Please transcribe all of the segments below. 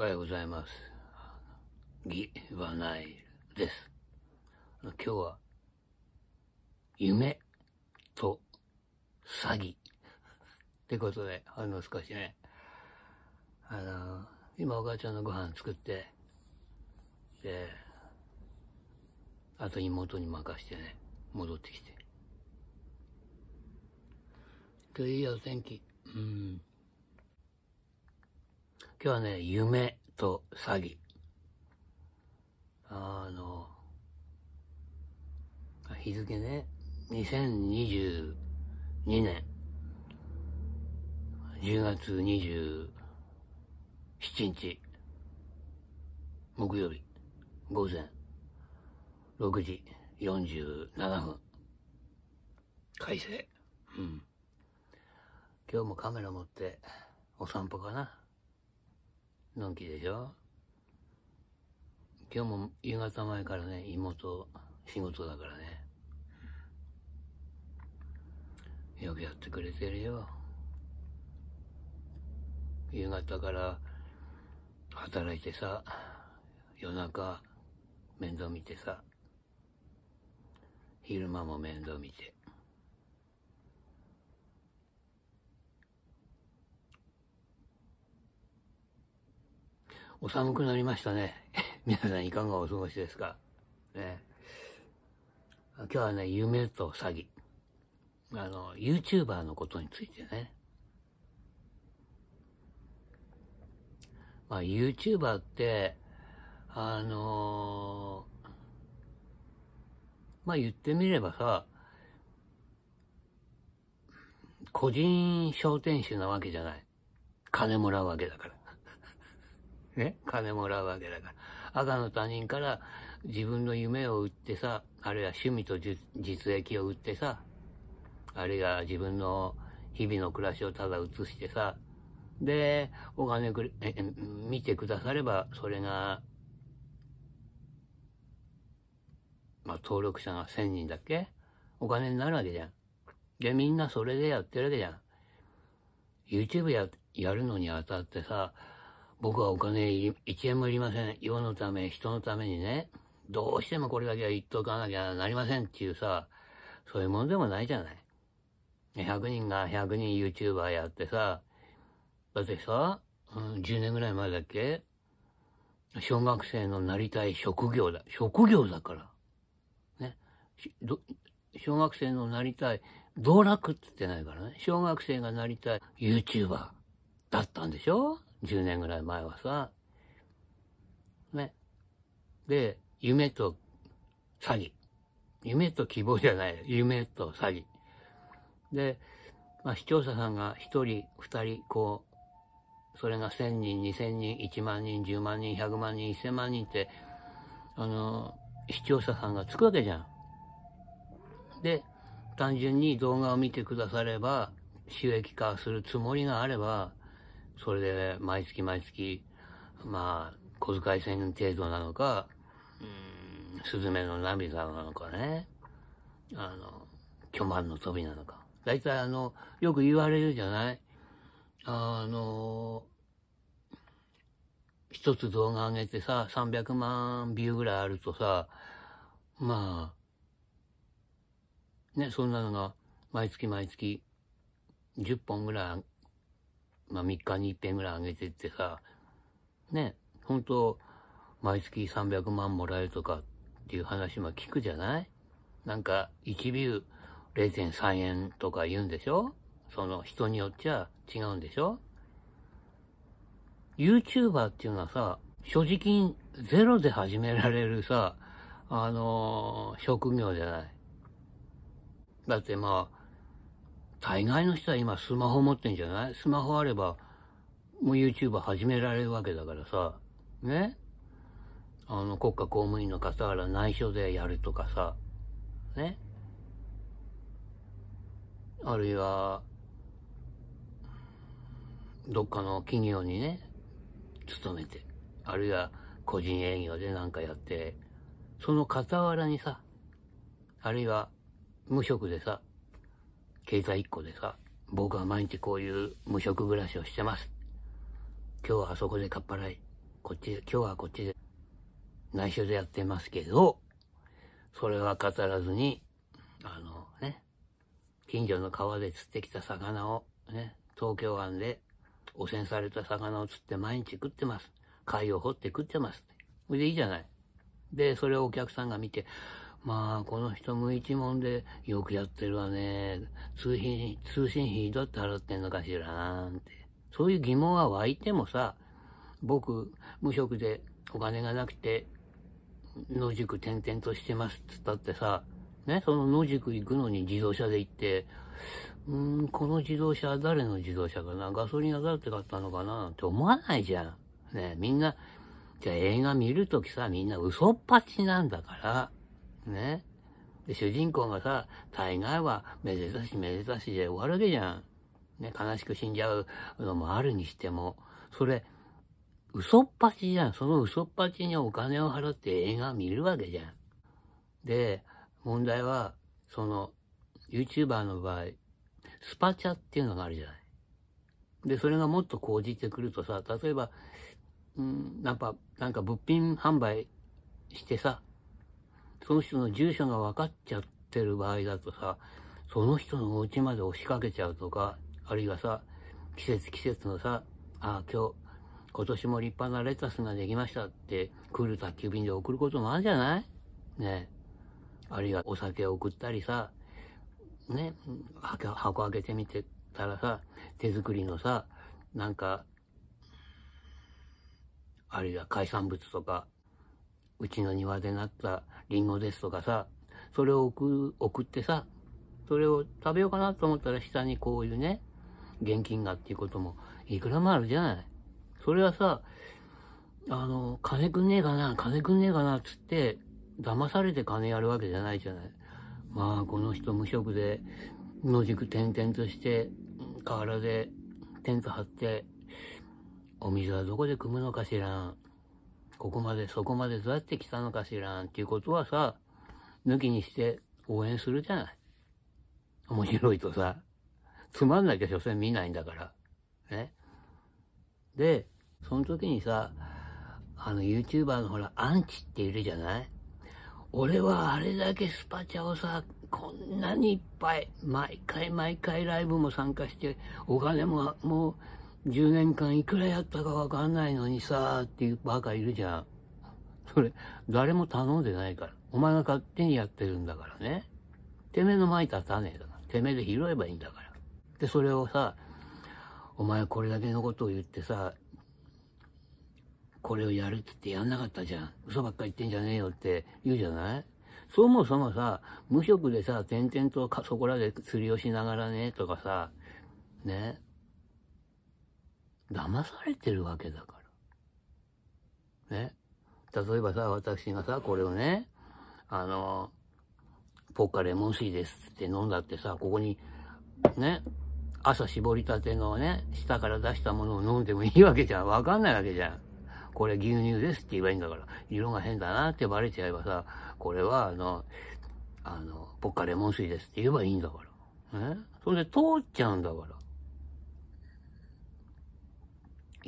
おはようございます。ギはないです。今日は、夢と詐欺ってことで、あの少しね、あの、今お母ちゃんのご飯作って、で、あと妹に任してね、戻ってきて。といいお天気。うん。今日はね、夢と詐欺。あの、日付ね、2022年10月27日、木曜日、午前6時47分、快晴。うん。今日もカメラ持ってお散歩かな。のんきでしょ今日も夕方前からね、妹、仕事だからね。よくやってくれてるよ。夕方から働いてさ、夜中面倒見てさ、昼間も面倒見て。お寒くなりましたね。皆さんいかがお過ごしですかね。今日はね、夢と詐欺。あの、YouTuber のことについてね。まあ、YouTuber って、あのー、まあ言ってみればさ、個人商店主なわけじゃない。金もらうわけだから。ね、金もらうわけだから。赤の他人から自分の夢を売ってさ、あるいは趣味と実益を売ってさ、あるいは自分の日々の暮らしをただ映してさ、で、お金くれ、え、見てくだされば、それが、まあ、登録者が1000人だっけお金になるわけじゃん。で、みんなそれでやってるわけじゃん。YouTube や、やるのにあたってさ、僕はお金1円もいりません。世のため、人のためにね、どうしてもこれだけは言っとかなきゃなりませんっていうさ、そういうものでもないじゃない。100人が100人 YouTuber やってさ、だってさ、うん、10年ぐらい前だっけ小学生のなりたい職業だ。職業だから。ね。小学生のなりたい、道楽って言ってないからね。小学生がなりたい YouTuber だったんでしょ10年ぐらい前はさ。ね。で、夢と詐欺。夢と希望じゃない。夢と詐欺。で、まあ、視聴者さんが1人、2人、こう、それが1000人、2000人、1万人、10万人、100万人、1000万人って、あの、視聴者さんがつくわけじゃん。で、単純に動画を見てくだされば、収益化するつもりがあれば、それで毎月毎月、まあ、小遣い銭程度なのか、うん、スズメの涙なのかね、あの、巨万の飛びなのか。大体あの、よく言われるじゃないあの、一つ動画上げてさ、300万ビューぐらいあるとさ、まあ、ね、そんなのが毎月毎月10本ぐらいまあ、3日に1遍ぐらい上げてってさ、ね、本当毎月300万もらえるとかっていう話も聞くじゃないなんか、1ビュー0.3円とか言うんでしょその人によっちゃ違うんでしょ ?YouTuber っていうのはさ、所持金ゼロで始められるさ、あのー、職業じゃない。だってまあ、大概の人は今スマホ持ってんじゃないスマホあれば、もう YouTuber 始められるわけだからさ、ねあの、国家公務員の傍ら内緒でやるとかさ、ねあるいは、どっかの企業にね、勤めて、あるいは個人営業で何かやって、その傍らにさ、あるいは無職でさ、経済1個でさ、僕は毎日こういう無職暮らしをしてます。今日はあそこでかっぱらい。こっち、今日はこっちで、内緒でやってますけど、それは語らずに、あのね、近所の川で釣ってきた魚を、ね、東京湾で汚染された魚を釣って毎日食ってます。貝を掘って食ってます。それでいいじゃない。で、それをお客さんが見て、まあ、この人無一文でよくやってるわね。通信、通信費どうって払ってんのかしらなんて。そういう疑問は湧いてもさ、僕、無職でお金がなくて、野宿転々としてますっ言ったってさ、ね、その野宿行くのに自動車で行って、うーん、この自動車は誰の自動車かなガソリンは誰って買ったのかなって思わないじゃん。ねみんな、じゃあ映画見るときさ、みんな嘘っぱちなんだから、ね。で、主人公がさ、大概は、めでたしめでたしで終わるわけじゃん。ね、悲しく死んじゃうのもあるにしても、それ、嘘っぱちじゃん。その嘘っぱちにお金を払って映画見るわけじゃん。で、問題は、その、YouTuber の場合、スパチャっていうのがあるじゃない。で、それがもっと講じてくるとさ、例えば、うん、なんか、なんか物品販売してさ、その人の住所が分かっちゃってる場合だとさ、その人のお家まで押しかけちゃうとか、あるいはさ、季節季節のさ、ああ、今日、今年も立派なレタスができましたって、来る宅急便で送ることもあるじゃないねあるいはお酒を送ったりさ、ね、箱開けてみてたらさ、手作りのさ、なんか、あるいは海産物とか、うちの庭でなったリンゴですとかさ、それを送送ってさ、それを食べようかなと思ったら下にこういうね、現金がっていうこともいくらもあるじゃない。それはさ、あの、金くんねえかな、金くんねえかなっつって、騙されて金やるわけじゃないじゃない。まあ、この人無職で、野宿転々として、河原でテント張って、お水はどこで汲むのかしら。ここまでそこまでどうやって来たのかしらなんていうことはさ、抜きにして応援するじゃない。面白いとさ、つまんなきゃ所詮見ないんだから。ね。で、その時にさ、あの YouTuber のほら、アンチっているじゃない俺はあれだけスパチャをさ、こんなにいっぱい、毎回毎回ライブも参加して、お金ももう10年間いくらやったかわかんないのにさ、っていうバカいるじゃん。それ、誰も頼んでないから。お前が勝手にやってるんだからね。てめえの前立たねえだな。てめえで拾えばいいんだから。で、それをさ、お前これだけのことを言ってさ、これをやるって言ってやんなかったじゃん。嘘ばっか言ってんじゃねえよって言うじゃないそもそもさ、無職でさ、転々とそこらで釣りをしながらね、とかさ、ね、騙されてるわけだから。ね。例えばさ、私がさ、これをね、あの、ポッカレモン水ですって飲んだってさ、ここに、ね、朝絞りたてのね、下から出したものを飲んでもいいわけじゃん。わかんないわけじゃん。これ牛乳ですって言えばいいんだから、色が変だなってバレちゃえばさ、これはあの、あの、ポッカレモン水ですって言えばいいんだから。ねそれで通っちゃうんだから。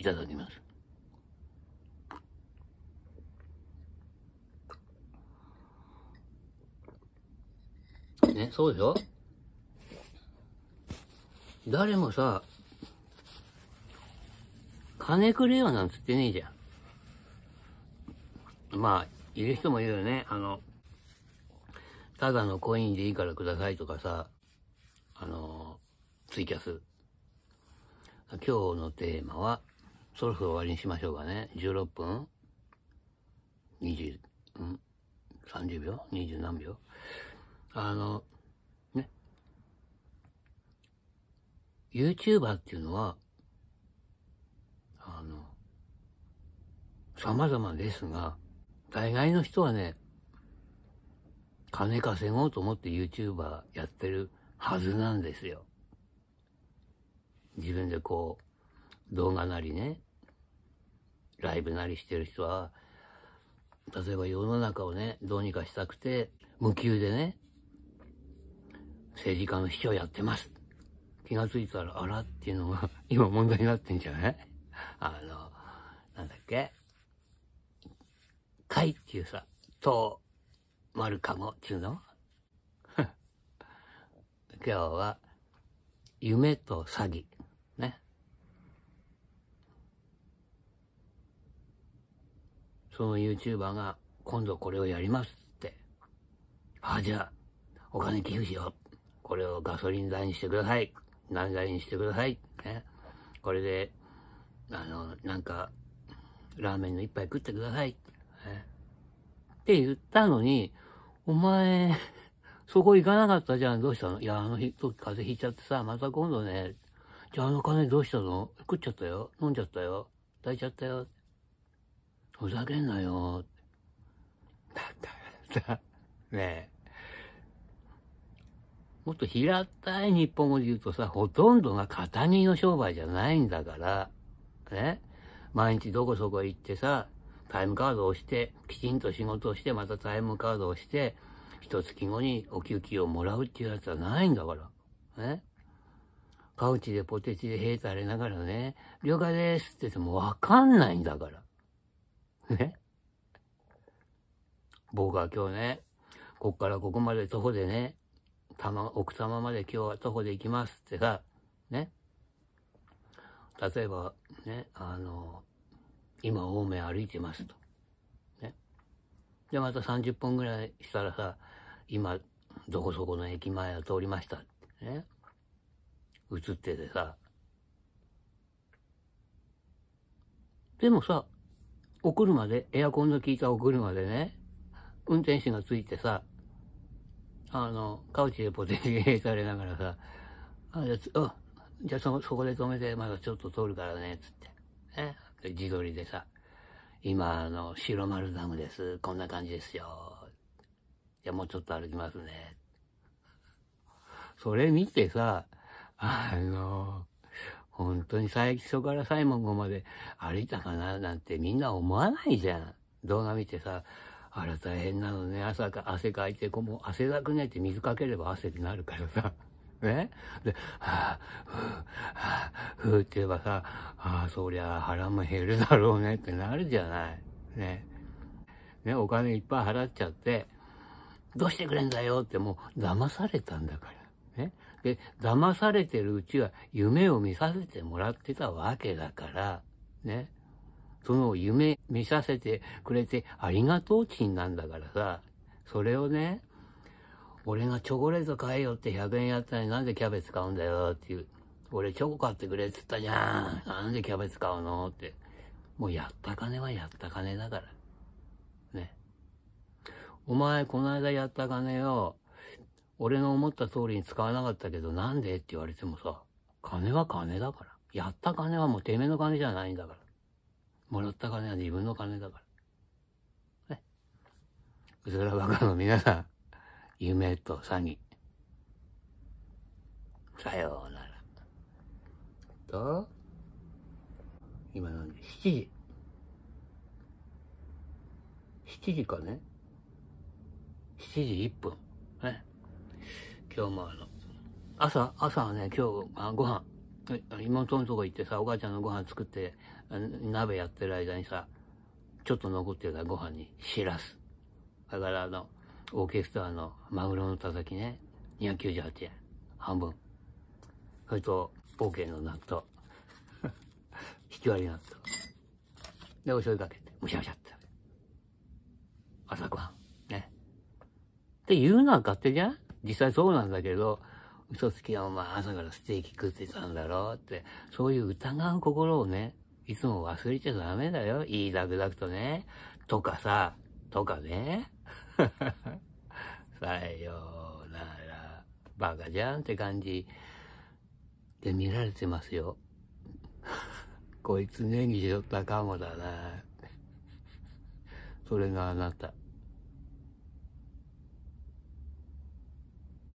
いただきます。ね、そうでしょ誰もさ、金くれよなんつってねえじゃん。まあ、いる人もいるよね。あの、ただのコインでいいからくださいとかさ、あの、ツイキャス。今日のテーマは、そろそろ終わりにしましょうかね。16分 ?20、うん ?30 秒 ?20 何秒あの、ね。YouTuber っていうのは、あの、様々ですが、大概の人はね、金稼ごうと思って YouTuber やってるはずなんですよ。自分でこう、動画なりね、ライブなりしてる人は、例えば世の中をね、どうにかしたくて、無給でね、政治家の秘書やってます。気がついたら、あらっていうのが、今問題になってんじゃないあの、なんだっけ会っていうさ、と、まるかごっていうの 今日は、夢と詐欺。ね。その YouTuber が、今度これをやりますって。ああ、じゃあ、お金寄付しよう。これをガソリン代にしてください。何代にしてください。ね。これで、あの、なんか、ラーメンの一杯食ってください。ね、って言ったのに、お前、そこ行かなかったじゃん。どうしたのいや、あの時風邪ひいちゃってさ、また今度ね、じゃああの金どうしたの食っちゃったよ。飲んじゃったよ。抱いちゃったよ。ふざけんなよだったらさ、ねえ。もっと平たい日本語で言うとさ、ほとんどが片人の商売じゃないんだから、ね。毎日どこそこ行ってさ、タイムカードを押して、きちんと仕事をして、またタイムカードをして、一月後にお給金をもらうっていうやつはないんだから。ね。パウチでポテチでヘータれながらね、了解ですって言ってもわかんないんだから。ね。僕は今日ね、こっからここまで徒歩でね、たま、奥多摩まで今日は徒歩で行きますってさ、ね。例えば、ね、あの、今、青梅歩いてますと。ね。で、また30分ぐらいしたらさ、今、どこそこの駅前を通りました。ね。映っててさ。でもさ、お車で、エアコンの効いたお車でね、運転手がついてさ、あの、カウチでポテチされながらさ、あじゃあ、じゃあそ、そこで止めて、まだちょっと通るからね、つって。ね。自撮りでさ、今、あの、白丸ダムです。こんな感じですよ。じゃあもうちょっと歩きますね。それ見てさ、あの、本当に最初から最後まで歩いたかななんてみんな思わないじゃん。動画見てさ、あら大変なのね、朝か汗かいて、こも汗だくねって水かければ汗になるからさ。ねで、はぁ、あ、はぁ、あ、ふぅって言えばさ、ああ、そりゃ腹も減るだろうねってなるじゃない。ね。ね、お金いっぱい払っちゃって、どうしてくれんだよってもう騙されたんだから。、騙されてるうちは夢を見させてもらってたわけだから、ね。その夢見させてくれてありがとうちんなんだからさ、それをね、俺がチョコレート買えよって100円やったのになんでキャベツ買うんだよっていう。俺チョコ買ってくれっ言ったじゃん。なんでキャベツ買うのって。もうやった金はやった金だから。ね。お前この間やった金を俺の思った通りに使わなかったけど、なんでって言われてもさ、金は金だから。やった金はもうてめえの金じゃないんだから。もらった金は自分の金だから。ね。うずらばかの皆さん、夢と詐欺。さようなら。と、今何で7時。7時かね ?7 時1分。ね。今日もあの、朝、朝はね、今日あご飯、妹のとこ行ってさ、お母ちゃんのご飯作って、鍋やってる間にさ、ちょっと残ってるからご飯にしらす。だからあの、オーケストラのマグロのたたきね、298円。半分。それと、オーケーの納豆。引 き割り納豆。で、お醤油かけて、むしゃむしゃって朝ごはん。ね。って言うのは勝手じゃん実際そうなんだけど、嘘つきはお前朝からステーキ食ってたんだろうって、そういう疑う心をね、いつも忘れちゃダメだよ。いいダクダクとね。とかさ、とかね。さようなら、バカじゃんって感じで見られてますよ。こいつネギしとったかもだな。それがあなた。